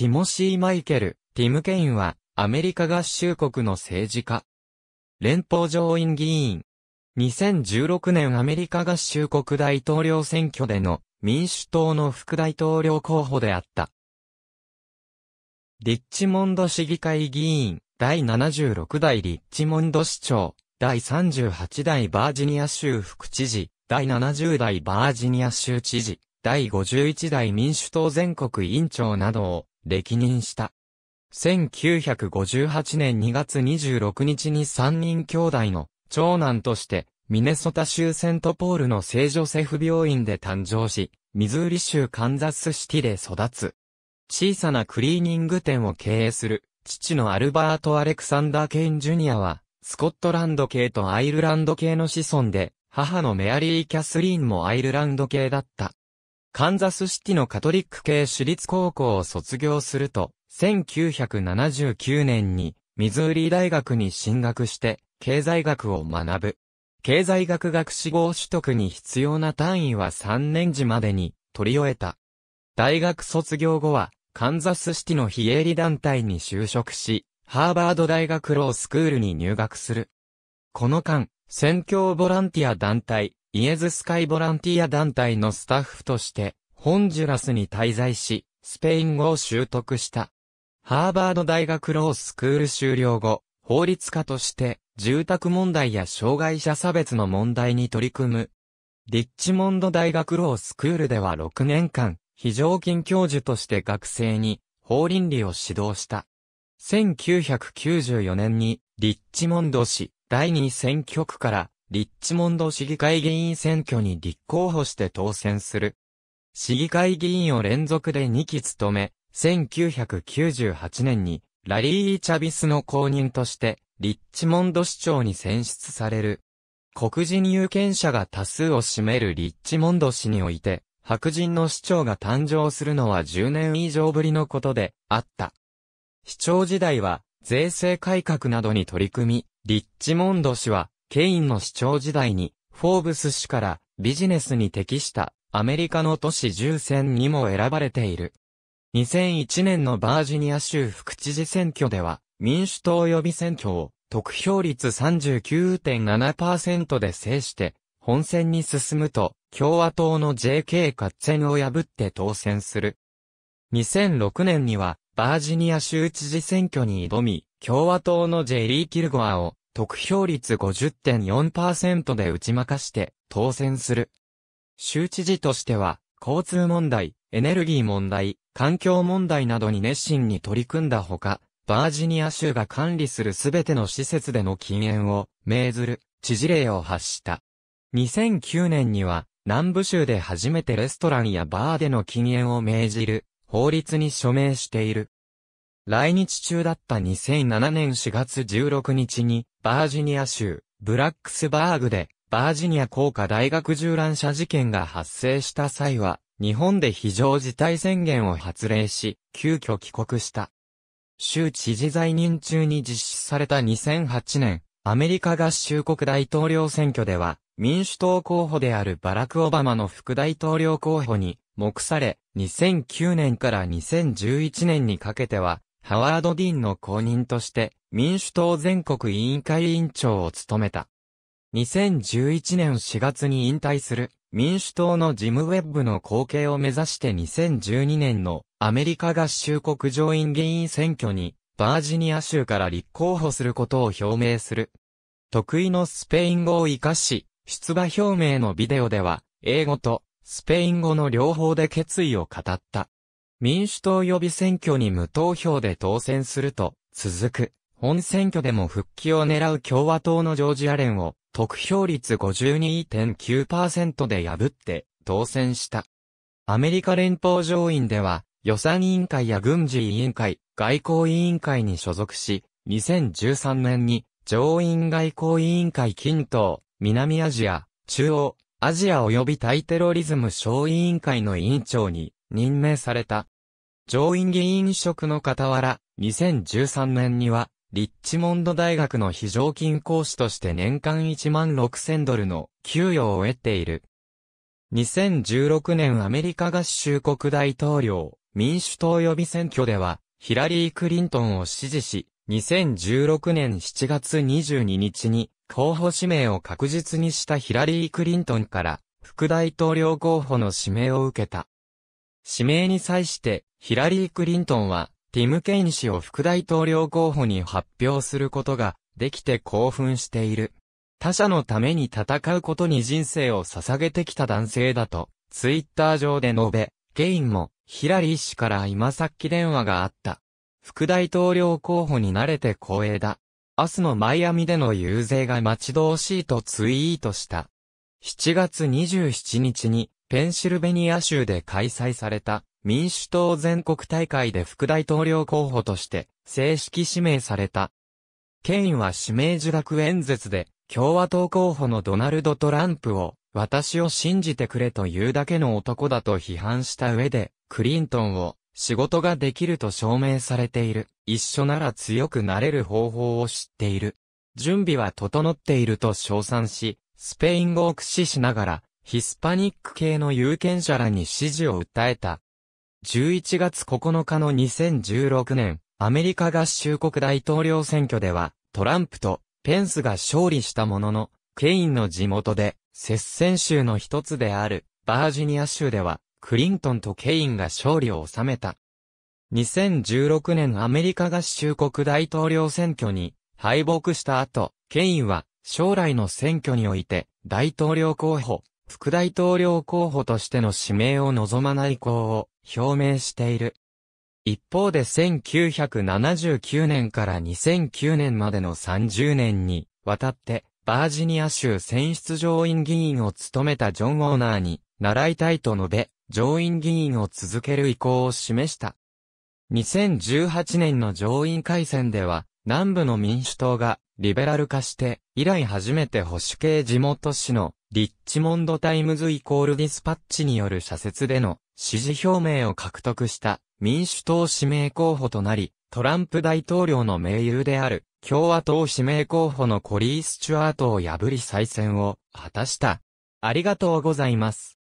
ティモシー・マイケル、ティム・ケインは、アメリカ合衆国の政治家。連邦上院議員。2016年アメリカ合衆国大統領選挙での民主党の副大統領候補であった。リッチモンド市議会議員、第76代リッチモンド市長、第38代バージニア州副知事、第70代バージニア州知事、第51代民主党全国委員長などを歴任した。1958年2月26日に3人兄弟の長男として、ミネソタ州セントポールの聖ジョセフ病院で誕生し、ミズーリ州カンザスシティで育つ。小さなクリーニング店を経営する、父のアルバート・アレクサンダー・ケイン・ジュニアは、スコットランド系とアイルランド系の子孫で、母のメアリー・キャスリーンもアイルランド系だった。カンザスシティのカトリック系私立高校を卒業すると、1979年にミズーリ大学に進学して、経済学を学ぶ。経済学学士号取得に必要な単位は3年時までに取り終えた。大学卒業後は、カンザスシティの非営利団体に就職し、ハーバード大学ロースクールに入学する。この間、選挙ボランティア団体、イエズス会ボランティア団体のスタッフとして、ホンジュラスに滞在し、スペイン語を習得した。ハーバード大学ロースクール修了後、法律家として、住宅問題や障害者差別の問題に取り組む。リッチモンド大学ロースクールでは6年間、非常勤教授として学生に、法倫理を指導した。1994年に、リッチモンド市第二選挙区からリッチモンド市議会議員選挙に立候補して当選する。市議会議員を連続で2期務め、1998年にラリー・チャビスの公認として、リッチモンド市長に選出される。黒人有権者が多数を占めるリッチモンド市において、白人の市長が誕生するのは10年以上ぶりのことであった。市長時代は税制改革などに取り組み、リッチモンド氏はケインの市長時代に、フォーブス氏からビジネスに適したアメリカの都市重選にも選ばれている。2001年のバージニア州副知事選挙では、民主党予備選挙を得票率39.7%で制して、本選に進むと、共和党の JK カッツェンを破って当選する。2006年には、バージニア州知事選挙に挑み、共和党のジェリー・キルゴアを得票率50.4%で打ち負かして当選する。州知事としては、交通問題、エネルギー問題、環境問題などに熱心に取り組んだほか、バージニア州が管理するすべての施設での禁煙を命ずる知事令を発した。2009年には南部州で初めてレストランやバーでの禁煙を命じる法律に署名している。来日中だった2007年4月16日にバージニア州、ブラックスバーグで、バージニア工科大学銃乱射事件が発生した際は、日本で非常事態宣言を発令し、急遽帰国した。州知事在任中に実施された2008年、アメリカ合衆国大統領選挙では、民主党候補であるバラク・オバマの副大統領候補に、目され、2009年から2011年にかけては、ハワード・ディーンの公認として、民主党全国委員会委員長を務めた。2011年4月に引退する民主党のジムウェッブの後継を目指して2012年のアメリカ合衆国上院議員選挙にバージニア州から立候補することを表明する。得意のスペイン語を活かし、出馬表明のビデオでは、英語とスペイン語の両方で決意を語った。民主党予備選挙に無投票で当選すると、続く。本選挙でも復帰を狙う共和党のジョージ・アレンを得票率52.9%で破って当選した。アメリカ連邦上院では予算委員会や軍事委員会、外交委員会に所属し、2013年に上院外交委員会均等、南アジア、中央、アジア及び対テロリズム小委員会の委員長に任命された。上院議員職の傍ら、2013年にはリッチモンド大学の非常勤講師として年間1万6000ドルの給与を得ている。2016年アメリカ合衆国大統領、民主党予備選挙では、ヒラリー・クリントンを支持し、2016年7月22日に、候補指名を確実にしたヒラリー・クリントンから、副大統領候補の指名を受けた。指名に際して、ヒラリー・クリントンは、ティム・ケイン氏を副大統領候補に発表することができて興奮している。他者のために戦うことに人生を捧げてきた男性だと、ツイッター上で述べ、ケインもヒラリー氏から今さっき電話があった。副大統領候補になれて光栄だ。明日のマイアミでの遊説が待ち遠しいとツイートした。7月27日にペンシルベニア州で開催された民主党全国大会で副大統領候補として正式指名された。ケインは指名受諾演説で共和党候補のドナルド・トランプを私を信じてくれというだけの男だと批判した上でクリントンを仕事ができると証明されている。一緒なら強くなれる方法を知っている。準備は整っていると称賛し、スペイン語を駆使しながら、ヒスパニック系の有権者らに支持を訴えた。11月9日の2016年、アメリカ合衆国大統領選挙では、トランプとペンスが勝利したものの、ケインの地元で、接戦州の一つである、バージニア州では、クリントンとケインが勝利を収めた。2016年アメリカ合衆国大統領選挙に敗北した後、ケインは将来の選挙において大統領候補、副大統領候補としての指名を望まない意を表明している。一方で1979年から2009年までの30年にわたってバージニア州選出上院議員を務めたジョン・オーナーに習いたいと述べ、上院議員を続ける意向を示した。2018年の上院改選では、南部の民主党がリベラル化して、以来初めて保守系地元紙のリッチモンド・タイムズイコールディスパッチによる社説での支持表明を獲得した民主党指名候補となり、トランプ大統領の盟友である共和党指名候補のコリー・スチュアートを破り再選を果たした。ありがとうございます。